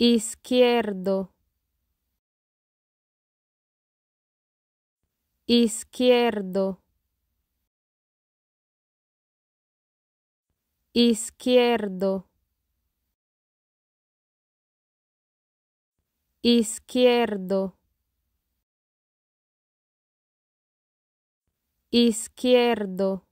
Izquierdo. Izquierdo. Izquierdo. Izquierdo. Izquierdo.